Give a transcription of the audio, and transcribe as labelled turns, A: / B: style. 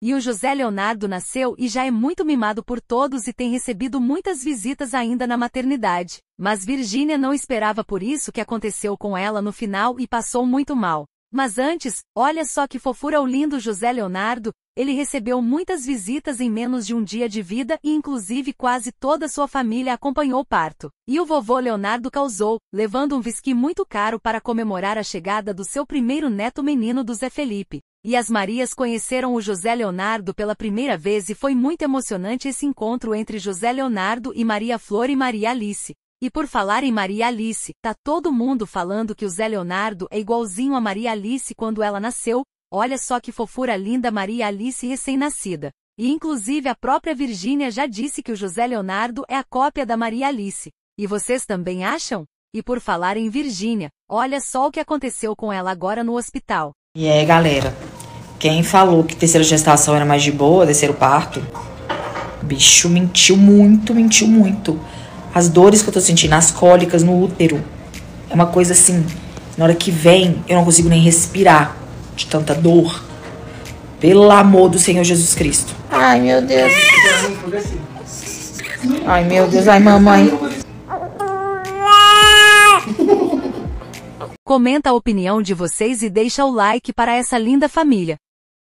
A: E o José Leonardo nasceu e já é muito mimado por todos e tem recebido muitas visitas ainda na maternidade. Mas Virgínia não esperava por isso que aconteceu com ela no final e passou muito mal. Mas antes, olha só que fofura o lindo José Leonardo, ele recebeu muitas visitas em menos de um dia de vida e inclusive quase toda sua família acompanhou o parto. E o vovô Leonardo causou, levando um whisky muito caro para comemorar a chegada do seu primeiro neto menino do Zé Felipe e as Marias conheceram o José Leonardo pela primeira vez e foi muito emocionante esse encontro entre José Leonardo e Maria Flor e Maria Alice. E por falar em Maria Alice, tá todo mundo falando que o Zé Leonardo é igualzinho a Maria Alice quando ela nasceu, olha só que fofura linda Maria Alice recém-nascida. E inclusive a própria Virgínia já disse que o José Leonardo é a cópia da Maria Alice. E vocês também acham? E por falar em Virgínia, olha só o que aconteceu com ela agora no hospital.
B: E yeah, aí, galera, quem falou que terceira gestação era mais de boa, terceiro parto, bicho mentiu muito, mentiu muito. As dores que eu tô sentindo, as cólicas no útero, é uma coisa assim. Na hora que vem, eu não consigo nem respirar de tanta dor. Pelo amor do Senhor Jesus Cristo.
A: Ai, meu Deus. Ai, meu Deus. Ai, mamãe. Comenta a opinião de vocês e deixa o like para essa linda família.